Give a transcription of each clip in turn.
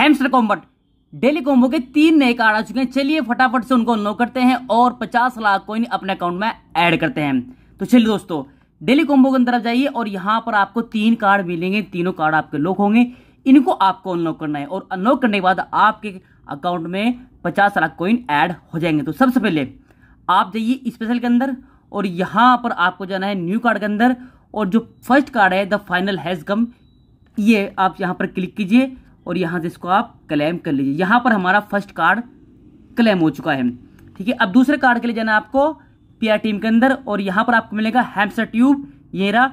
hamster combat daily combo के तीन नए कार्ड आ चुके हैं चलिए फटाफट से उनको अनलॉक करते हैं और 50 लाख कोइन अपने अकाउंट में ऐड करते हैं तो चलिए दोस्तों डेली कॉम्बो के अंदर जाइए और यहाँ पर आपको तीन कार्ड मिलेंगे तीनों कार्ड आपके लॉक होंगे इनको आपको अनलॉक करना है और अनलॉक करने के बाद आपके अकाउंट में पचास लाख कोइन ऐड हो जाएंगे तो सबसे पहले आप जाइए स्पेशल के अंदर और यहाँ पर आपको जाना है न्यू कार्ड के अंदर और जो फर्स्ट कार्ड है द फाइनल हैज़ कम ये आप यहाँ पर क्लिक कीजिए और यहाँ से इसको आप क्लेम कर लीजिए यहाँ पर हमारा फर्स्ट कार्ड क्लेम हो चुका है ठीक है अब दूसरे कार्ड के लिए जाना आपको पीआर टीम के अंदर और यहाँ पर आपको मिलेगा हैम्सर ट्यूब ये रहा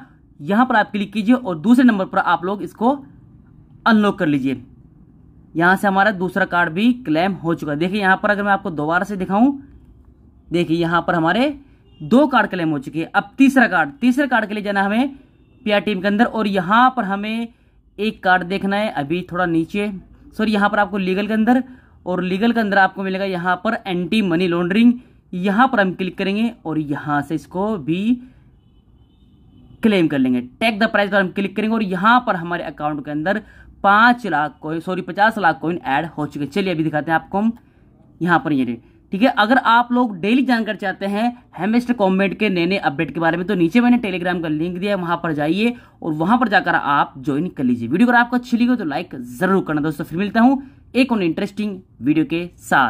यहाँ पर आप क्लिक कीजिए और दूसरे नंबर पर आप लोग इसको अनलॉक कर लीजिए यहाँ से हमारा दूसरा कार्ड भी क्लेम हो चुका है देखिए यहाँ पर अगर मैं आपको दोबारा से दिखाऊँ देखिए यहाँ पर हमारे दो कार्ड क्लेम हो चुके हैं अब तीसरा कार्ड तीसरे कार्ड के लिए जाना हमें पीआर टीम के अंदर और यहाँ पर हमें एक कार्ड देखना है अभी थोड़ा नीचे सॉरी यहाँ पर आपको लीगल के अंदर और लीगल के अंदर आपको मिलेगा यहाँ पर एंटी मनी लॉन्ड्रिंग यहाँ पर हम क्लिक करेंगे और यहाँ से इसको भी क्लेम कर लेंगे टैग द प्राइस पर हम क्लिक करेंगे और यहाँ पर हमारे अकाउंट के अंदर पाँच लाख कोइन सॉरी पचास लाख कोइन ऐड हो चुके हैं चलिए अभी दिखाते हैं आपको हम यहाँ पर ये यह ठीक है अगर आप लोग डेली जानकारी चाहते हैं हेमेस्ट कॉम्बेट के नए नए अपडेट के बारे में तो नीचे मैंने टेलीग्राम का लिंक दिया है वहां पर जाइए और वहां पर जाकर आप ज्वाइन कर लीजिए वीडियो अगर आपको अच्छी लगी हो तो लाइक जरूर करना दोस्तों फिर मिलता हूं एक और इंटरेस्टिंग वीडियो के साथ